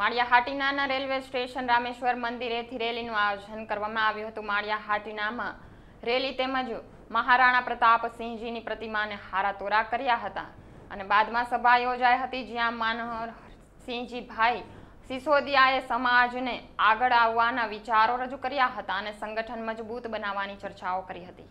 માળિયા હાટીનાના railway station Rameshwar મંદિરેથી રેલીનું આયોજન કરવામાં આવ્યું હતું માળિયા હાટીનામાં રેલી તેમજ મહારાણા પ્રતાપસિંહજીની પ્રતિમાને હારાતોરા કર્યા હતા અને બાદમાં સભા યોજાઈ હતી જ્યાં માનહરસિંહજીભાઈ સિસોદિયાએ સમાજને આગળ આવવાના વિચારો રજૂ કર્યા હતા અને સંગઠન મજબૂત બનાવવાની ચર્ચાઓ કરી હતી